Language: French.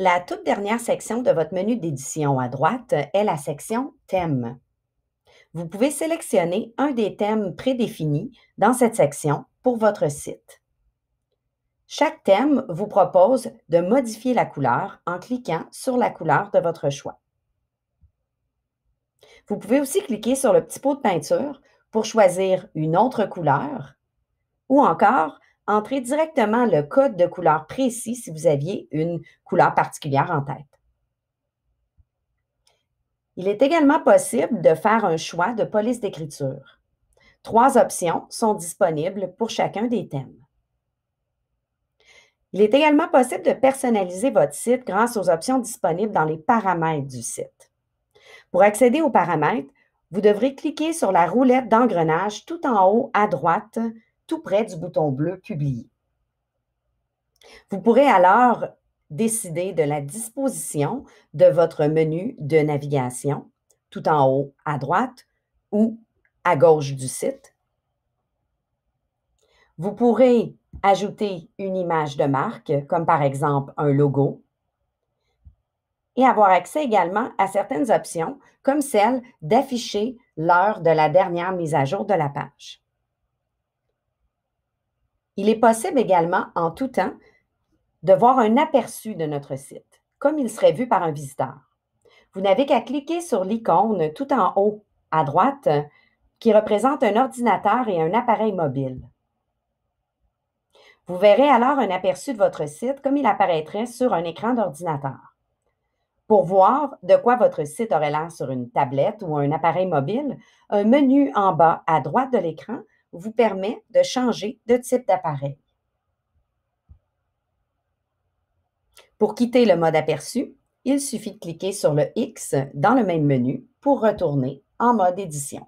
La toute dernière section de votre menu d'édition à droite est la section Thèmes. Vous pouvez sélectionner un des thèmes prédéfinis dans cette section pour votre site. Chaque thème vous propose de modifier la couleur en cliquant sur la couleur de votre choix. Vous pouvez aussi cliquer sur le petit pot de peinture pour choisir une autre couleur ou encore entrez directement le code de couleur précis si vous aviez une couleur particulière en tête. Il est également possible de faire un choix de police d'écriture. Trois options sont disponibles pour chacun des thèmes. Il est également possible de personnaliser votre site grâce aux options disponibles dans les paramètres du site. Pour accéder aux paramètres, vous devrez cliquer sur la roulette d'engrenage tout en haut à droite tout près du bouton bleu Publier. Vous pourrez alors décider de la disposition de votre menu de navigation tout en haut à droite ou à gauche du site. Vous pourrez ajouter une image de marque, comme par exemple un logo, et avoir accès également à certaines options, comme celle d'afficher l'heure de la dernière mise à jour de la page. Il est possible également, en tout temps, de voir un aperçu de notre site, comme il serait vu par un visiteur. Vous n'avez qu'à cliquer sur l'icône tout en haut à droite qui représente un ordinateur et un appareil mobile. Vous verrez alors un aperçu de votre site comme il apparaîtrait sur un écran d'ordinateur. Pour voir de quoi votre site aurait l'air sur une tablette ou un appareil mobile, un menu en bas à droite de l'écran vous permet de changer de type d'appareil. Pour quitter le mode aperçu, il suffit de cliquer sur le X dans le même menu pour retourner en mode édition.